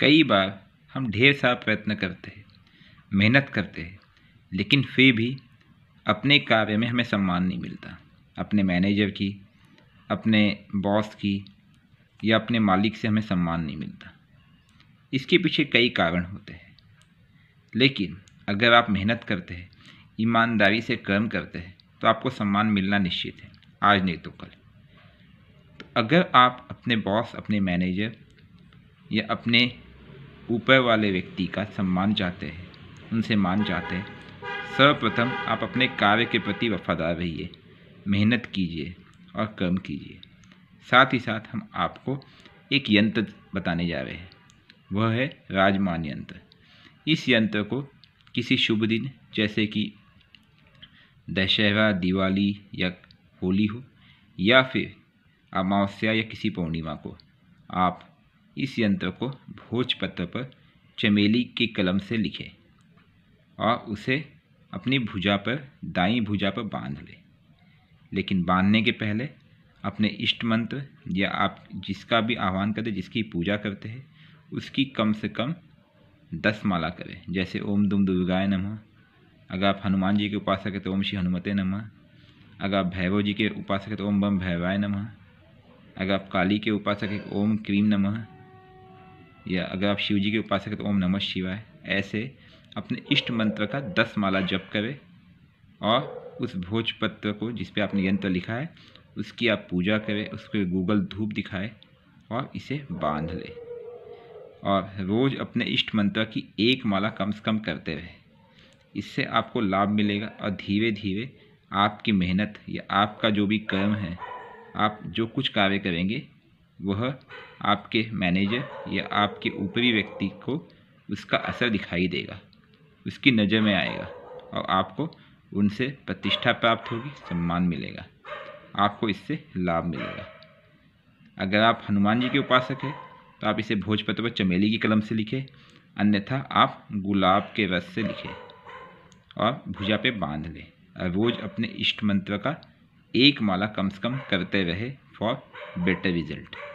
कई बार हम ढेर सारा प्रयत्न करते हैं मेहनत करते हैं लेकिन फिर भी अपने कार्य में हमें सम्मान नहीं मिलता अपने मैनेजर की अपने बॉस की या अपने मालिक से हमें सम्मान नहीं मिलता इसके पीछे कई कारण होते हैं लेकिन अगर आप मेहनत करते हैं ईमानदारी से कर्म करते हैं तो आपको सम्मान मिलना निश्चित है आज नहीं तो कल तो अगर आप अपने बॉस अपने मैनेजर या अपने ऊपर वाले व्यक्ति का सम्मान चाहते हैं उनसे मान चाहते हैं सर्वप्रथम आप अपने कार्य के प्रति वफादार रहिए मेहनत कीजिए और कर्म कीजिए साथ ही साथ हम आपको एक यंत्र बताने जा रहे हैं वह है राजमान यंत्र इस यंत्र को किसी शुभ दिन जैसे कि दशहरा दिवाली या होली हो या फिर अमावस्या या किसी पूर्णिमा को आप इस यंत्र को भोजपत्र पर चमेली की कलम से लिखें और उसे अपनी भुजा पर दाई भुजा पर बांध लें लेकिन बांधने के पहले अपने इष्ट मंत्र या आप जिसका भी आह्वान करते जिसकी पूजा करते हैं उसकी कम से कम दस माला करें जैसे ओम दुम दुर्गाय नमः अगर आप हनुमान जी के उपासक हैं तो ओम श्री हनुमते नमः अगर आप भैरव जी के उपासक हैं तो ओम बम भैरवाय नमः अगर आप काली के उपासक हैं ओम क्रीम नमः या अगर आप शिव जी के उपासक हैं तो ओम नमः शिवाय ऐसे अपने इष्ट मंत्र का दस माला जप करें और उस भोजपत्र को जिस पे आपने यंत्र लिखा है उसकी आप पूजा करें उसको गूगल धूप दिखाएं और इसे बांध लें और रोज़ अपने इष्ट मंत्र की एक माला कम से कम करते रहें इससे आपको लाभ मिलेगा और धीरे धीरे आपकी मेहनत या आपका जो भी कर्म है आप जो कुछ कार्य करेंगे वह आपके मैनेजर या आपके ऊपरी व्यक्ति को उसका असर दिखाई देगा उसकी नज़र में आएगा और आपको उनसे प्रतिष्ठा प्राप्त होगी सम्मान मिलेगा आपको इससे लाभ मिलेगा अगर आप हनुमान जी के उपासक हैं तो आप इसे भोजपत्र पर चमेली की कलम से लिखें अन्यथा आप गुलाब के रस से लिखें और भुजा पे बांध लें रोज़ अपने इष्ट मंत्र का एक माला कम से कम करते रहे for better result